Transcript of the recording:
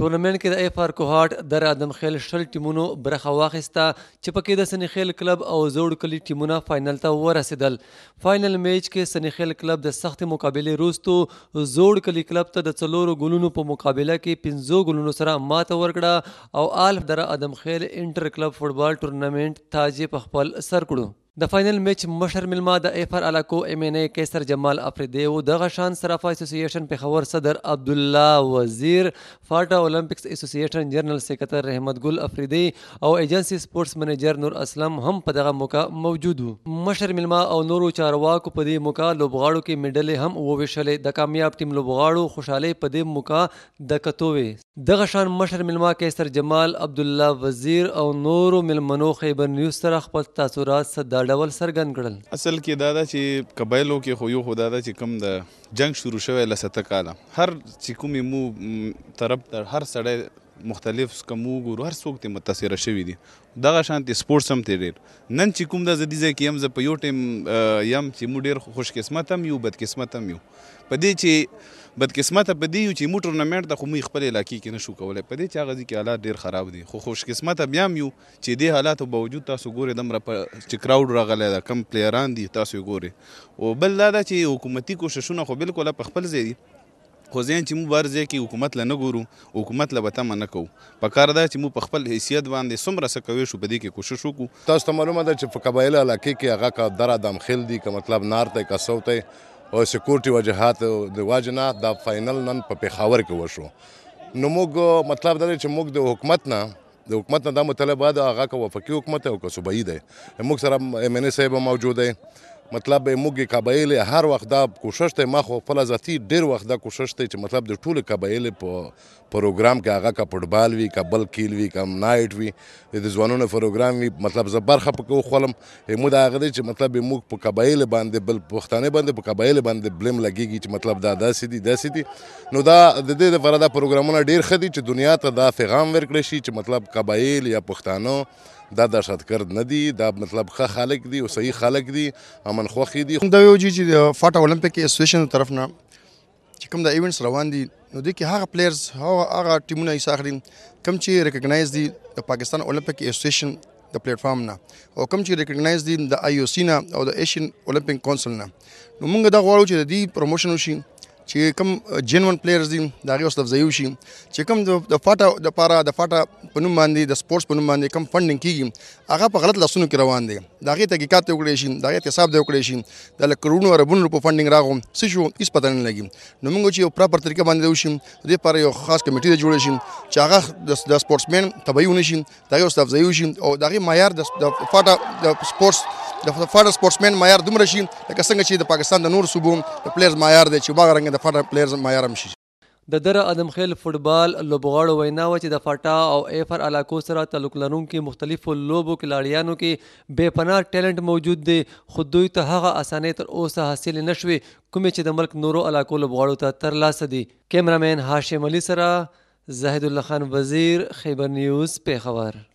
ټورنمنت کې د ایف آر کوهارت در ادم خیل شل ټیمونو برخه واخیسته چې پکې د سنخیل کلب او زوړ کلی ټیمونه فائنل ته ورسېدل فائنل میچ کې سنخیل کلب د سخت مقابله روستو زوړ کلی کلب ته د څلورو ګلونو په مقابله کې پنځو ګلونو سره ماته ورکړه او آلف در ادم خیل انټر کلب فوتبال ټورنمنت تاج په خپل سر کړو د فاینل میچ مشر ملما د ایفر الاکو ایم ان ای کیسر جمال افریدی او دغه شان صرافه اسوسییشن پیښور صدر عبد الله وزیر فاټا اولمپکس اسوسییشن جنرال سیکرټر رحمت ګل افریدی او ایجنسی سپورټس منیجر نور اسلم هم په دغه موقع موجود وو مشر ملما او نورو چارواکو په دې موقع لوبغاړو کې میډلې هم وویشلې د کامیاب ټیم لوبغاړو خوشاله په دې موقع د کتوې دغه شان مشر ملما کیسر جمال عبد الله وزیر او نورو ملمنو خیبر نیوز سره خپل تاثرات صدر ډول سرګند کړل اصل کې دا ده چې قبایلو کې خو یو خدا ده چې کم د جنگ شروع شوی لسته کاله هر چې کومې مو طرف هر سړی مختلف سکمو ګورو هر څوک ته متاثر شوی دي دغه شانتي سپورتس هم تیر نن چې کوم د زدي ځکه يم ز په یو ټیم يم چې مو ډیر خوش قسمت هم یو بد قسمت هم یو په دې چې بد قسمت په دې یو چې مو ټورنمنت د خو مې خپل علاقې کې نشو کولای په دې چې هغه ځکه حالات ډیر خراب دي خو خوش قسمت بیا هم یو چې دې حالات باوجود تاسو ګوري دمر په چې کراود راغلی دا کم پلیران دي تاسو ګوري او بل دا چې حکومتي کوششونه خو بالکل په خپل ځای دي خو ځین چې موږ بارځه کې حکومت له نه ګورو حکومت له بتم نه کوو په کار ده چې موږ په خپل حیثیت باندې سمره څه کوي شو په دې کې کوشش وکړو تاسو ته معلومه ده چې په قبایل علاقې کې هغه کا درا دم خل دي که مطلب نار ته کا سو ته او سکیورټي وجهات د واجنه د فائنل نن په پېښور کې وشو نو موږ مطلب دا چې موږ د حکومت نه د حکومت نه دا مطلب ده هغه کا وفقي حکومت او کا صوبایي ده موږ سره امنه صاحب موجود ده مطلب موږ قبایل هر وخت دا کوشش ته ما خو خپل ذاتی ډیر وخت دا کوشش ته چې مطلب د ټولو قبایل په پروګرام کې هغه کا فوټبال وی کا بل کیل وی کا نایټ وی د ځوانونو پروګرام وی مطلب زه برخه پکې خولم مو دا هغه چې مطلب موږ په قبایل باندې بل پښتانه باندې په قبایل باندې بلم لګیږي چې مطلب دا داسې دي داسې دي نو دا د دې لپاره دا پروګرامونه ډیر خدي چې دنیا ته دا پیغام ورکړي شي چې مطلب قبایل یا پښتانه دا دهشتګرد نه دي دا مطلب ښه خلک دي او صحیح خلک دي عمل خوښې دي دا یو چې د فاټا اولمپیک اسوسییشن طرف نه چې کوم د ایونټس روان دي نو د کې هغه پلیئرز هغه ټیمونه یې ساخري کم چې ریکګنایز دي د پاکستان اولمپیک اسوسییشن د پلیټ فارم نه او کم چې ریکګنایز دي د آی او سی نه او د ایشین اولمپیک کونسل نه نو موږ دا غواړو چې د دې پروموشن وشي چې کوم جنون پلیئرز دي دا غي اوس لفظيو شي چې کوم د فاټا د پارا د فاټا په نوم باندې د سپورتس په نوم باندې کوم فندینګ کیږي هغه په غلط لاسونو کې روان دي دا غي تحقیقات وکړي شي دا غي حساب دی وکړي شي د کروڑونو اربونو روپو فندینګ راغوم څه شو هیڅ پته نه لګي نو موږ چې یو پراپر طریقه باندې وشي د لپاره یو خاص کمیټه جوړه شي چې هغه د سپورتسمن تبعیونه شي دا غي اوس لفظيو شي او دا غي معیار د فاټا د سپورتس د فاټا سپورتسمن معیار دومره شي لکه څنګه چې د پاکستان د نور صوبو د پلیئرز معیار دی چې باغ رنګ د فارم پلیئرز معیار هم شي د دره ادمخیل فوتبال لوبغاړو وینا و چې د فاټا او ایفر علاقو سره تعلق لرونکو مختلفو لوبو کلاړیانو کې بے پناه ټیلنټ موجود دی خو دوی ته هغه اسانۍ تر اوسه حاصل نشوي کوم چې د ملک نورو علاقو لوبغاړو ته ترلاسه دي کیمرامین هاشم علي سره زاهد الله خان وزیر خیبر نیوز پیښور